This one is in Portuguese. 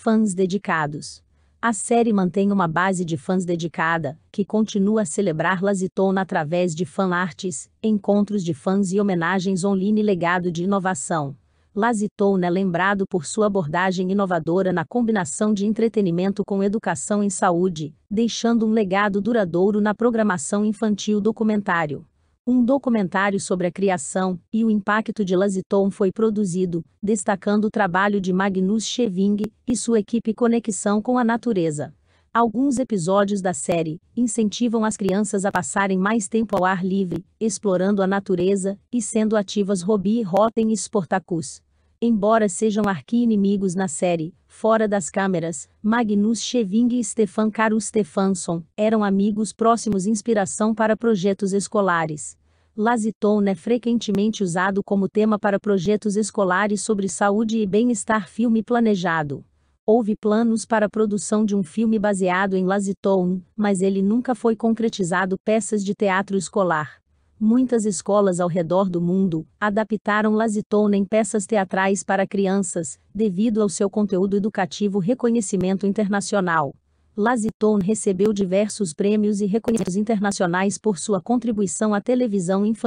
Fãs dedicados. A série mantém uma base de fãs dedicada, que continua a celebrar Lazitona através de fanarts, encontros de fãs e homenagens online legado de inovação. Lazitona é lembrado por sua abordagem inovadora na combinação de entretenimento com educação em saúde, deixando um legado duradouro na programação infantil documentário. Um documentário sobre a criação e o impacto de Laziton foi produzido, destacando o trabalho de Magnus Scheving e sua equipe Conexão com a Natureza. Alguns episódios da série incentivam as crianças a passarem mais tempo ao ar livre, explorando a natureza e sendo ativas Robi e Rotten e Sportacus. Embora sejam arqui-inimigos na série, fora das câmeras, Magnus Scheving e Stefan Karu Stefansson eram amigos próximos inspiração para projetos escolares. Laziton é frequentemente usado como tema para projetos escolares sobre saúde e bem-estar filme planejado. Houve planos para a produção de um filme baseado em Laziton, mas ele nunca foi concretizado peças de teatro escolar. Muitas escolas ao redor do mundo adaptaram Lazitona em peças teatrais para crianças, devido ao seu conteúdo educativo reconhecimento internacional. Lazitone recebeu diversos prêmios e reconhecimentos internacionais por sua contribuição à televisão infantil.